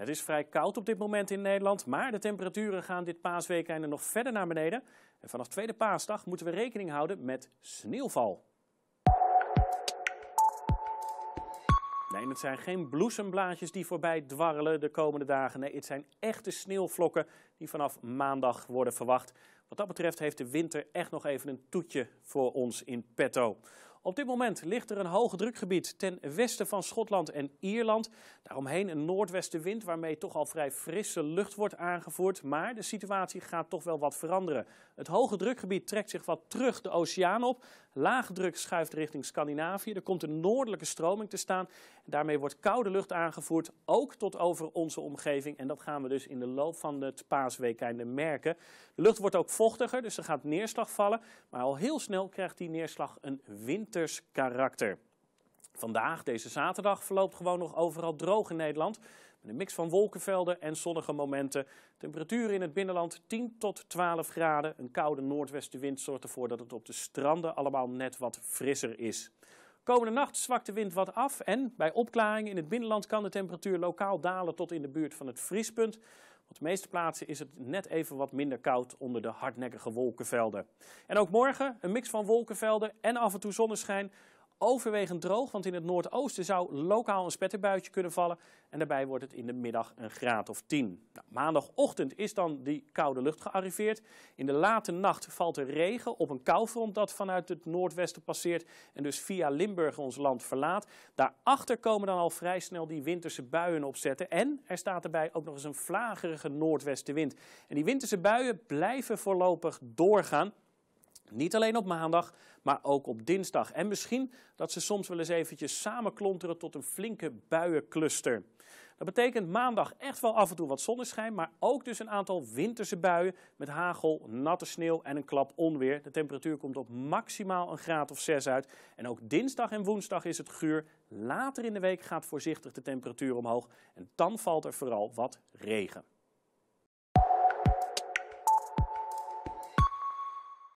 Het is vrij koud op dit moment in Nederland, maar de temperaturen gaan dit paasweekende nog verder naar beneden. En vanaf tweede paasdag moeten we rekening houden met sneeuwval. Nee, het zijn geen bloesemblaadjes die voorbij dwarrelen de komende dagen. Nee, het zijn echte sneeuwvlokken die vanaf maandag worden verwacht. Wat dat betreft heeft de winter echt nog even een toetje voor ons in petto. Op dit moment ligt er een hoge drukgebied ten westen van Schotland en Ierland. Daaromheen een noordwestenwind waarmee toch al vrij frisse lucht wordt aangevoerd. Maar de situatie gaat toch wel wat veranderen. Het hoge drukgebied trekt zich wat terug de oceaan op. Laagdruk schuift richting Scandinavië. Er komt een noordelijke stroming te staan. Daarmee wordt koude lucht aangevoerd, ook tot over onze omgeving. En dat gaan we dus in de loop van het paasweekende merken. De lucht wordt ook vochtiger, dus er gaat neerslag vallen. Maar al heel snel krijgt die neerslag een wind karakter. Vandaag, deze zaterdag, verloopt gewoon nog overal droog in Nederland. Met een mix van wolkenvelden en zonnige momenten. Temperaturen in het binnenland 10 tot 12 graden. Een koude noordwestenwind zorgt ervoor dat het op de stranden allemaal net wat frisser is. Komende nacht zwakt de wind wat af en bij opklaringen in het binnenland kan de temperatuur lokaal dalen tot in de buurt van het vriespunt. Op de meeste plaatsen is het net even wat minder koud onder de hardnekkige wolkenvelden. En ook morgen een mix van wolkenvelden en af en toe zonneschijn overwegend droog, want in het noordoosten zou lokaal een spetterbuitje kunnen vallen. En daarbij wordt het in de middag een graad of 10. Nou, maandagochtend is dan die koude lucht gearriveerd. In de late nacht valt er regen op een koufront dat vanuit het noordwesten passeert en dus via Limburg ons land verlaat. Daarachter komen dan al vrij snel die winterse buien opzetten. En er staat erbij ook nog eens een vlagerige noordwestenwind. En die winterse buien blijven voorlopig doorgaan. Niet alleen op maandag, maar ook op dinsdag. En misschien dat ze soms wel eens eventjes samenklonteren tot een flinke buiencluster. Dat betekent maandag echt wel af en toe wat zonneschijn, maar ook dus een aantal winterse buien met hagel, natte sneeuw en een klap onweer. De temperatuur komt op maximaal een graad of 6 uit. En ook dinsdag en woensdag is het guur. Later in de week gaat voorzichtig de temperatuur omhoog en dan valt er vooral wat regen.